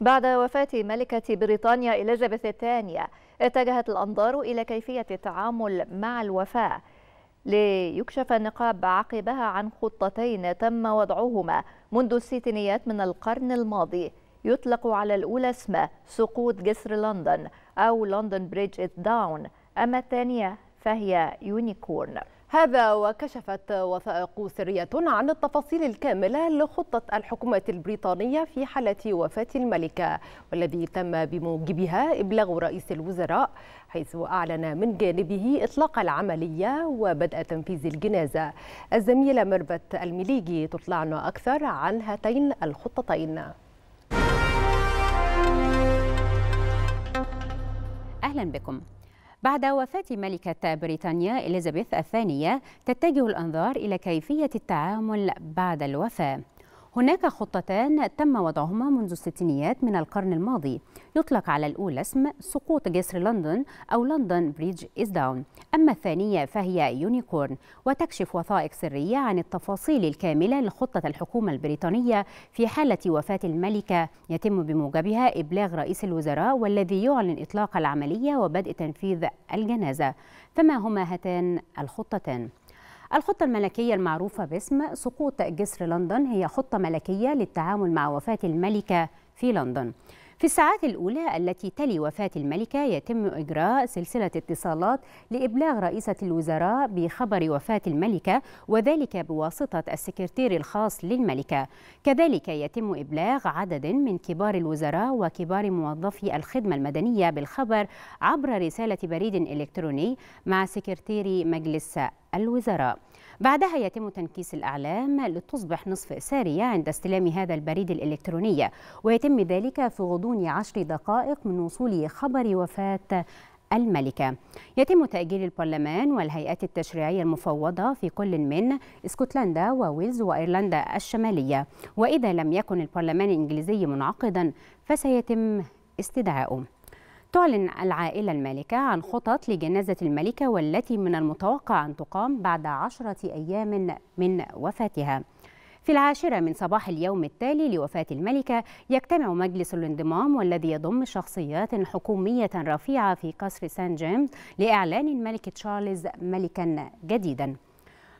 بعد وفاة ملكة بريطانيا إليزابيث الثانية اتجهت الأنظار إلى كيفية التعامل مع الوفاة ليكشف النقاب عقبها عن خطتين تم وضعهما منذ الستينيات من القرن الماضي يطلق على الأولى اسم سقوط جسر لندن أو لندن بريدج إت داون أما الثانية فهي يونيكورن هذا وكشفت وثائق سرية عن التفاصيل الكاملة لخطة الحكومة البريطانية في حالة وفاة الملكة والذي تم بموجبها إبلاغ رئيس الوزراء حيث أعلن من جانبه إطلاق العملية وبدء تنفيذ الجنازة الزميلة مربت المليجي تطلعنا أكثر عن هاتين الخطتين أهلا بكم بعد وفاة ملكة بريطانيا إليزابيث الثانية تتجه الأنظار إلى كيفية التعامل بعد الوفاة هناك خطتان تم وضعهما منذ الستينيات من القرن الماضي يطلق على الأولى اسم سقوط جسر لندن أو لندن بريدج إز داون أما الثانية فهي يونيكورن وتكشف وثائق سرية عن التفاصيل الكاملة لخطة الحكومة البريطانية في حالة وفاة الملكة يتم بموجبها إبلاغ رئيس الوزراء والذي يعلن إطلاق العملية وبدء تنفيذ الجنازة فما هما هاتان الخطتان؟ الخطة الملكية المعروفة باسم سقوط جسر لندن هي خطة ملكية للتعامل مع وفاة الملكة في لندن في الساعات الأولى التي تلي وفاة الملكة يتم إجراء سلسلة اتصالات لإبلاغ رئيسة الوزراء بخبر وفاة الملكة وذلك بواسطة السكرتير الخاص للملكة كذلك يتم إبلاغ عدد من كبار الوزراء وكبار موظفي الخدمة المدنية بالخبر عبر رسالة بريد إلكتروني مع سكرتير مجلس الوزراء بعدها يتم تنكيس الأعلام لتصبح نصف سارية عند استلام هذا البريد الإلكتروني ويتم ذلك في غضون عشر دقائق من وصول خبر وفاة الملكة يتم تأجيل البرلمان والهيئات التشريعية المفوضة في كل من اسكتلندا وويلز وإيرلندا الشمالية وإذا لم يكن البرلمان الإنجليزي منعقدا فسيتم استدعاؤه تعلن العائلة المالكة عن خطط لجنازة الملكة والتي من المتوقع أن تقام بعد عشرة أيام من وفاتها في العاشرة من صباح اليوم التالي لوفاة الملكة يجتمع مجلس الانضمام والذي يضم شخصيات حكومية رفيعة في قصر سان جيمس لإعلان الملك تشارلز ملكا جديدا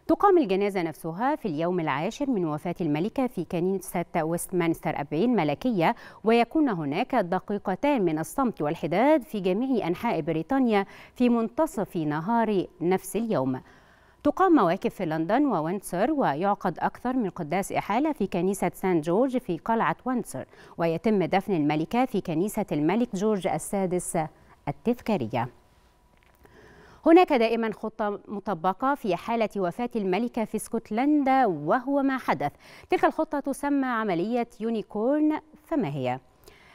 تقام الجنازة نفسها في اليوم العاشر من وفاة الملكة في كنيسة ويستمنستر أبعين الملكية ويكون هناك دقيقتان من الصمت والحداد في جميع أنحاء بريطانيا في منتصف نهار نفس اليوم تقام مواكب في لندن ووينسر ويعقد أكثر من قداس إحالة في كنيسة سان جورج في قلعة وينسر ويتم دفن الملكة في كنيسة الملك جورج السادس التذكارية هناك دائما خطة مطبقة في حالة وفاة الملكة في اسكتلندا وهو ما حدث تلك الخطة تسمى عملية يونيكورن فما هي؟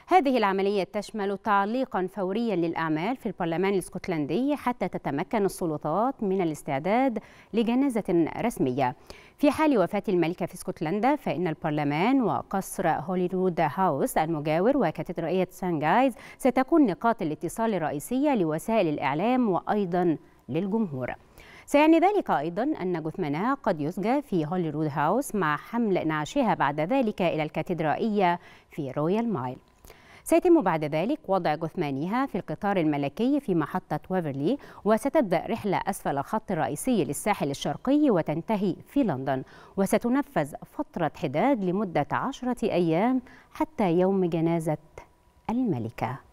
هذه العملية تشمل تعليقا فوريا للأعمال في البرلمان الاسكتلندي حتى تتمكن السلطات من الاستعداد لجنازة رسمية في حال وفاة الملكة في اسكتلندا فإن البرلمان وقصر هوليوود هاوس المجاور وكاتدرائية سانجايز ستكون نقاط الاتصال الرئيسية لوسائل الإعلام وأيضا للجمهور سيعني ذلك أيضا أن جثمانها قد يسجى في هوليوود هاوس مع حمل نعشها بعد ذلك إلى الكاتدرائية في رويال مايل سيتم بعد ذلك وضع جثمانها في القطار الملكي في محطة ويفرلي وستبدأ رحلة أسفل الخط الرئيسي للساحل الشرقي وتنتهي في لندن وستنفذ فترة حداد لمدة عشرة أيام حتى يوم جنازة الملكة